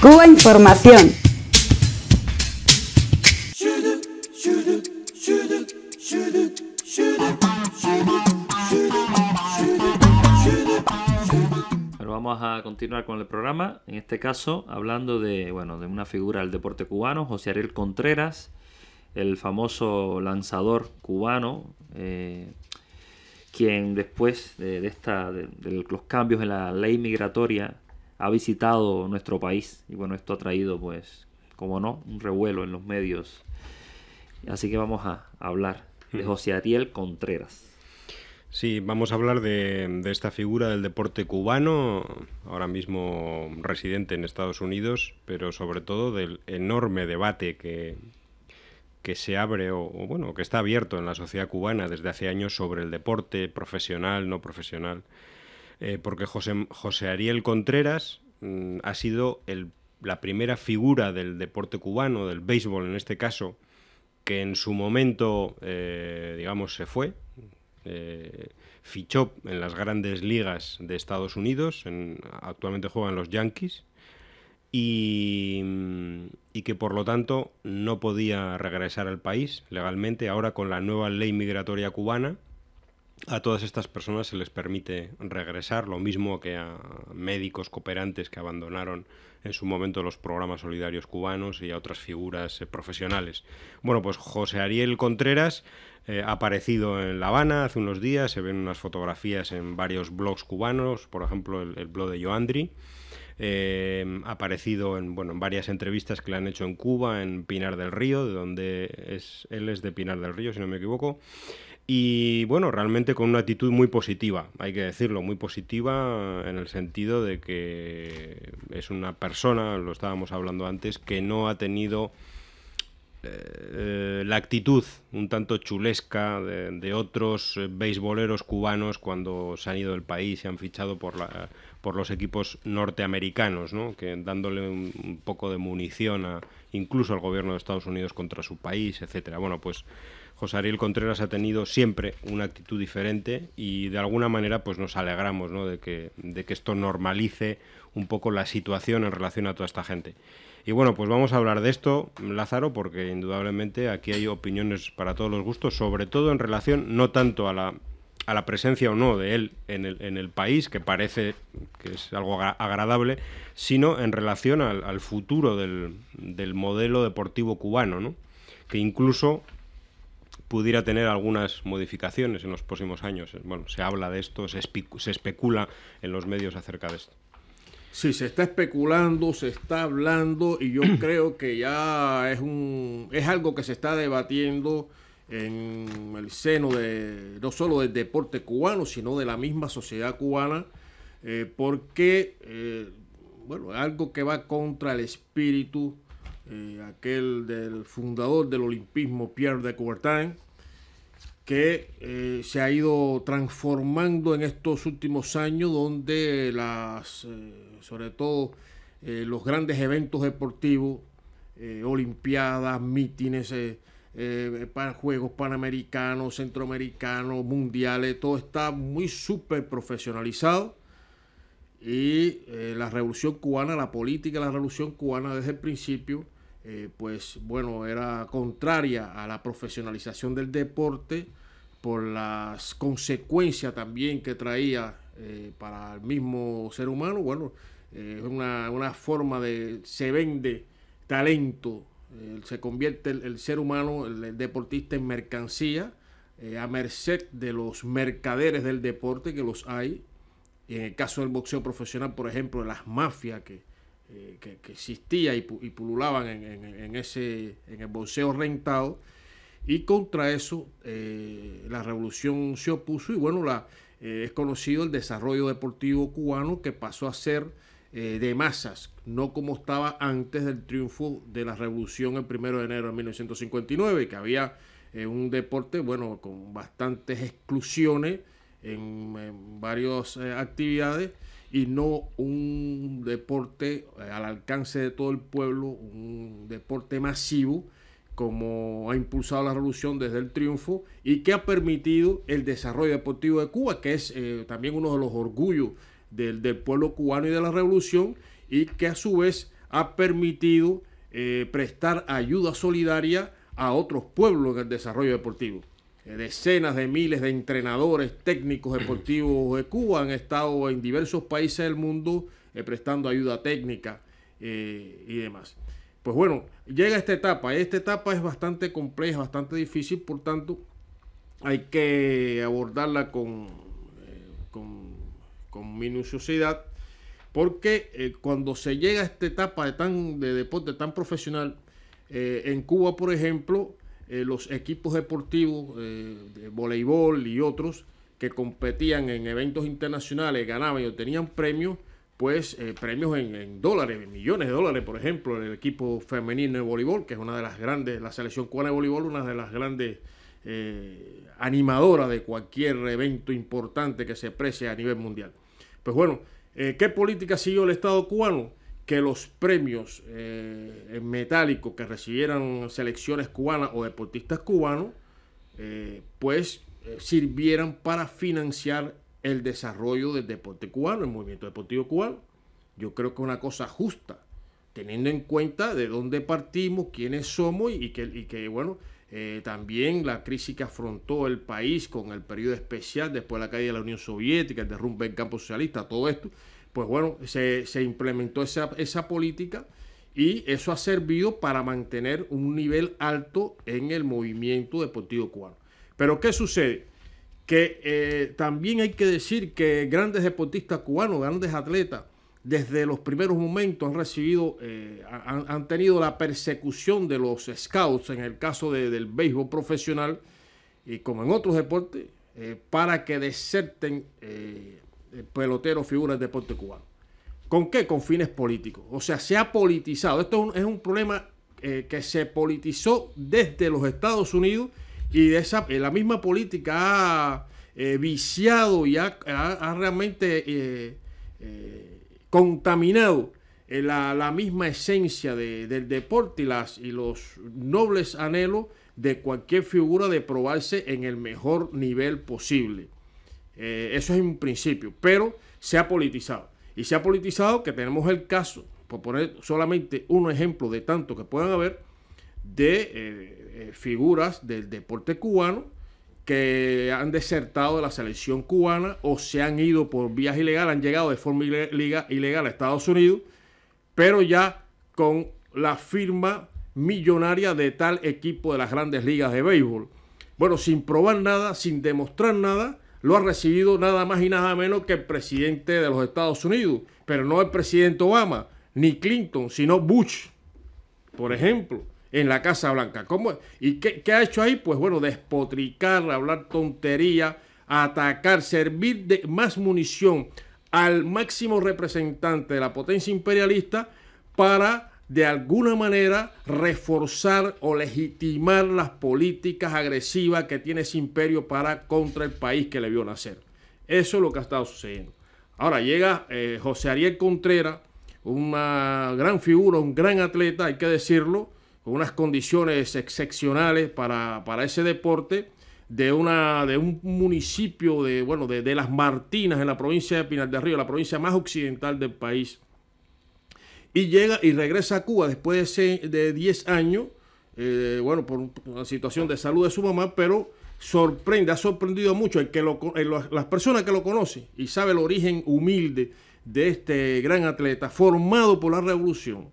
Cuba Información. Pero vamos a continuar con el programa, en este caso hablando de, bueno, de una figura del deporte cubano, José Ariel Contreras, el famoso lanzador cubano, eh, quien después de, esta, de los cambios en la ley migratoria ha visitado nuestro país y bueno, esto ha traído pues, como no, un revuelo en los medios. Así que vamos a hablar de José Ariel Contreras. Sí, vamos a hablar de, esta figura del deporte cubano, ahora mismo residente en Estados Unidos, pero sobre todo del enorme debate que, que se abre o, bueno, que está abierto en la sociedad cubana desde hace años sobre el deporte profesional, no profesional eh, porque José, Ariel Contreras mm, ha sido la primera figura del deporte cubano, del béisbol en este caso, que en su momento, eh, digamos, se fue, eh, fichó en las grandes ligas de Estados Unidos, en, actualmente juegan los Yankees, mm, y, que por lo tanto no podía regresar al país legalmente. Ahora con la nueva ley migratoria cubana, a todas estas personas se les permite regresar, lo mismo que a médicos cooperantes que abandonaron en su momento los programas solidarios cubanos y a otras figuras eh, profesionales. Bueno, pues José Ariel Contreras eh, ha aparecido en La Habana hace unos días, se ven unas fotografías en varios blogs cubanos, por ejemplo el, blog de Joandri. Eh, ha aparecido en, bueno, en varias entrevistas que le han hecho en Cuba, en Pinar del Río, de donde es, él es de Pinar del Río, si no me equivoco. Y bueno, realmente con una actitud muy positiva, hay que decirlo, muy positiva en el sentido de que es una persona, lo estábamos hablando antes, que no ha tenido eh, la actitud un tanto chulesca de, otros eh, beisboleros cubanos cuando se han ido del país, se han fichado por, la, por los equipos norteamericanos, ¿no? que dándole un, poco de munición a, incluso al gobierno de Estados Unidos contra su país, etcétera. Bueno, pues José Ariel Contreras ha tenido siempre una actitud diferente y de alguna manera pues nos alegramos ¿no? de, que, de que esto normalice un poco la situación en relación a toda esta gente. Y bueno, pues vamos a hablar de esto, Lázaro, porque indudablemente aquí hay opiniones para todos los gustos, sobre todo en relación no tanto a la, a la presencia o no de él en el, país, que parece que es algo agradable, sino en relación al, al futuro del, del modelo deportivo cubano, ¿no? que incluso pudiera tener algunas modificaciones en los próximos años. Bueno, se habla de esto, se, especula en los medios acerca de esto. Sí, se está especulando, se está hablando y yo creo que ya es, un, es algo que se está debatiendo en el seno de no solo del deporte cubano, sino de la misma sociedad cubana, eh, porque, eh, bueno, algo que va contra el espíritu eh, aquel del fundador del olimpismo, Pierre de Coubertin, que eh, se ha ido transformando en estos últimos años, donde las, eh, sobre todo los grandes eventos deportivos, olimpiadas, mítines, para Juegos Panamericanos, Centroamericanos, Mundiales, todo está muy súper profesionalizado y la revolución cubana, la política de la revolución cubana desde el principio eh, pues bueno, era contraria a la profesionalización del deporte por las consecuencias también que traía eh, para el mismo ser humano. Bueno, eh, es una, forma de, se vende talento, se convierte el, ser humano, el, deportista en mercancía, a merced de los mercaderes del deporte que los hay. en el caso del boxeo profesional, por ejemplo, las mafias que, eh, que, existía y, pululaban en, ese, en el bolseo rentado. Y contra eso eh, la revolución se opuso y bueno, eh, es conocido el desarrollo deportivo cubano que pasó a ser de masas, no como estaba antes del triunfo de la revolución el 1 de enero de 1959, que había un deporte, bueno, con bastantes exclusiones en varias actividades y no un deporte eh, al alcance de todo el pueblo, un deporte masivo como ha impulsado la revolución desde el triunfo y que ha permitido el desarrollo deportivo de Cuba, que es eh, también uno de los orgullos del, pueblo cubano y de la revolución, y que a su vez ha permitido eh, prestar ayuda solidaria a otros pueblos en el desarrollo deportivo. Eh, decenas de miles de entrenadores técnicos deportivos de Cuba han estado en diversos países del mundo eh, prestando ayuda técnica eh, y demás. Pues bueno, llega esta etapa. Esta etapa es bastante compleja, bastante difícil, por tanto hay que abordarla con, con, minuciosidad. Porque cuando se llega a esta etapa de, tan, de deporte tan profesional, en Cuba, por ejemplo, eh, los equipos deportivos eh, de voleibol y otros que competían en eventos internacionales, ganaban y obtenían premios, pues eh, premios en, en, dólares, millones de dólares, por ejemplo, en el equipo femenino de voleibol, que es una de las grandes, la selección cubana de voleibol, una de las grandes animadoras de cualquier evento importante que se precie a nivel mundial. Pues bueno, ¿qué política siguió el Estado cubano? que los premios eh, metálicos que recibieran selecciones cubanas o deportistas cubanos, eh, pues eh, sirvieran para financiar el desarrollo del deporte cubano, el movimiento deportivo cubano. Yo creo que es una cosa justa, teniendo en cuenta de dónde partimos, quiénes somos y que, y que bueno, también la crisis que afrontó el país con el periodo especial después de la caída de la Unión Soviética, el derrumbe del campo socialista, todo esto pues bueno, se, implementó esa, política y eso ha servido para mantener un nivel alto en el movimiento deportivo cubano. Pero ¿qué sucede? Que eh, también hay que decir que grandes deportistas cubanos, grandes atletas, desde los primeros momentos han recibido, eh, han, tenido la persecución de los scouts, en el caso del béisbol profesional, y como en otros deportes, eh, para que deserten eh, pelotero, figura del deporte cubano. ¿Con qué? Con fines políticos. O sea, se ha politizado. Esto es un, problema eh, que se politizó desde los Estados Unidos y de esa, eh, la misma política ha viciado y ha, realmente contaminado la, la, misma esencia del deporte y, las, y los nobles anhelos de cualquier figura de probarse en el mejor nivel posible. Eh, eso es un principio, pero se ha politizado. Y se ha politizado que tenemos el caso, por poner solamente un ejemplo de tanto que puedan haber, de eh, eh, figuras del deporte cubano que han desertado de la selección cubana o se han ido por vías ilegales, han llegado de forma ilegal a Estados Unidos, pero ya con la firma millonaria de tal equipo de las grandes ligas de béisbol. Bueno, sin probar nada, sin demostrar nada, lo ha recibido nada más y nada menos que el presidente de los Estados Unidos, pero no el presidente Obama, ni Clinton, sino Bush, por ejemplo, en la Casa Blanca. ¿Cómo? ¿Y qué, qué ha hecho ahí? Pues bueno, despotricar, hablar tontería, atacar, servir de más munición al máximo representante de la potencia imperialista para de alguna manera reforzar o legitimar las políticas agresivas que tiene ese imperio para contra el país que le vio nacer. Eso es lo que ha estado sucediendo. Ahora llega eh, José Ariel Contreras, una gran figura, un gran atleta, hay que decirlo, con unas condiciones excepcionales para, ese deporte, de, una, de un municipio de, bueno, de, de Las Martinas, en la provincia de Pinar del Río, la provincia más occidental del país y llega y regresa a Cuba después de 10 años, eh, bueno, por una situación de salud de su mamá, pero sorprende, ha sorprendido mucho el que las personas que lo conocen y sabe el origen humilde de este gran atleta formado por la revolución,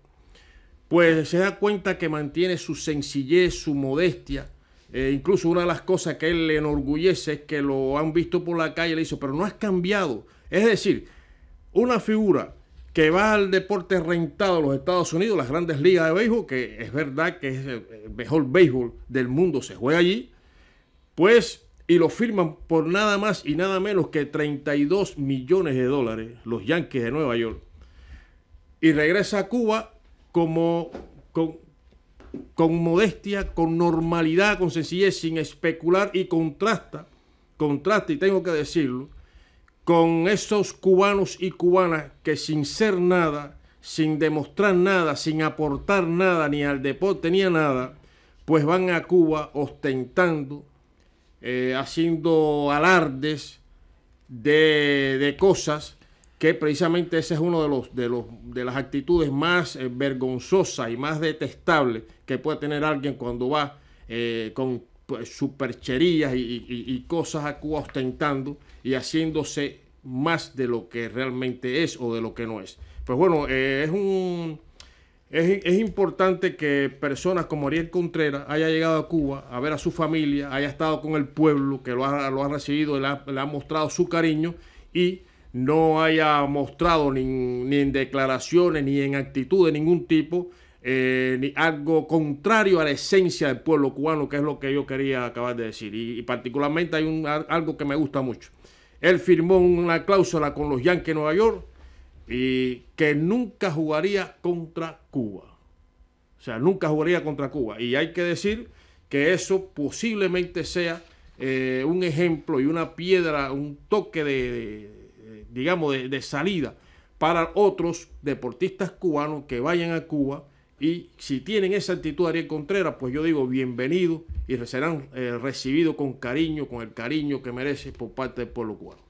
pues se da cuenta que mantiene su sencillez, su modestia. E incluso una de las cosas que él le enorgullece es que lo han visto por la calle, le hizo pero no has cambiado. Es decir, una figura que va al deporte rentado de los Estados Unidos, las grandes ligas de béisbol, que es verdad que es el mejor béisbol del mundo, se juega allí, pues, y lo firman por nada más y nada menos que 32 millones de dólares los Yankees de Nueva York. Y regresa a Cuba como, con, con modestia, con normalidad, con sencillez, sin especular y contrasta, contrasta, y tengo que decirlo, con esos cubanos y cubanas que sin ser nada, sin demostrar nada, sin aportar nada, ni al deporte ni a nada, pues van a Cuba ostentando, eh, haciendo alardes de, cosas que precisamente esa es una de, los, de, los, de las actitudes más eh, vergonzosas y más detestables que puede tener alguien cuando va eh, con pues, supercherías y, y, a cosas ostentando y haciéndose más de lo que realmente es o de lo que no es. Pues bueno, eh, es un... Es, importante que personas como Ariel Contreras haya llegado a Cuba a ver a su familia, haya estado con el pueblo que lo ha, recibido, le ha, mostrado su cariño y no haya mostrado ni, ni en declaraciones ni en actitud de ningún tipo eh, algo contrario a la esencia del pueblo cubano, que es lo que yo quería acabar de decir. Y, particularmente hay un, algo que me gusta mucho. Él firmó una cláusula con los Yankees de Nueva York y que nunca jugaría contra Cuba. O sea, nunca jugaría contra Cuba. Y hay que decir que eso posiblemente sea eh, un ejemplo y una piedra, un toque de, digamos, de salida para otros deportistas cubanos que vayan a Cuba y si tienen esa actitud Ariel Contreras, pues yo digo bienvenido y serán eh, recibidos con cariño, con el cariño que merece por parte del pueblo cubano.